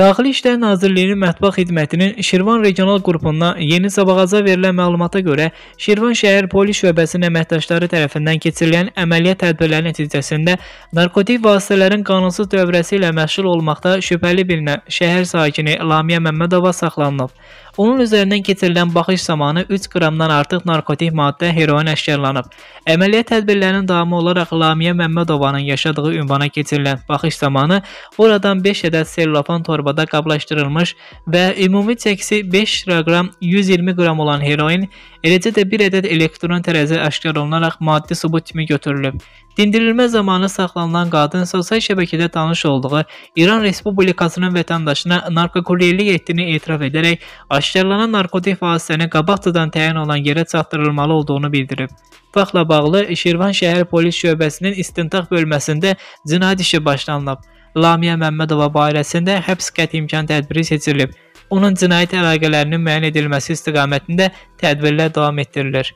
Daxili İşlər Nazirliyinin mətbuat xidmətinin Şirvan regional qrupundan Yeni Sabahaza verilən məlumata görə Şirvan şəhər polis şöbəsinin əməkdaşları tərəfindən keçirilən əməliyyat tədbirləri nəticəsində narkotik vasitələrin qanunsuz dövrəsi ilə məşğul olmaqda şübhəli bilinən şəhər sakini Lamiyə Məmmədova saxlanılıb. Onun üzərindən keçirilən baxış zamanı 3 qramdan artıq narkotik maddə heroin aşkarlanıb. Əməliyyat tədbirlərinin davamı olaraq Lamiyə Məmmədovanın yaşadığı ünvana keçirilən baxış zamanı oradan 5 ədəd sellofan torbada qablaşdırılmış və ümumi çəkisi 5 qram 120 qram olan heroin, eləcə də 1 ədəd elektron tərəzi aşkar olunaraq maddi sübut kimi götürülüb. Dindirilmə zamanı saxlanılan qadın sosial şəbəkədə tanış olduğu İran Respublikasının vətəndaşına narkokuryerlik etdiyini etiraf edərək aşkarlanan narkotik vasitəni qabaqcadan təyin olan yerə çatdırılmalı olduğunu bildirib. Faktla bağlı Şirvan şəhər polis şöbəsinin istintaq bölməsində cinayət işi başlanılıb. Lamiyə Məmmədova barəsində həbs qəti imkan tədbiri seçilib. Onun cinayət əlaqələrinin müəyyən edilməsi istiqamətində tədbirlər davam etdirilir.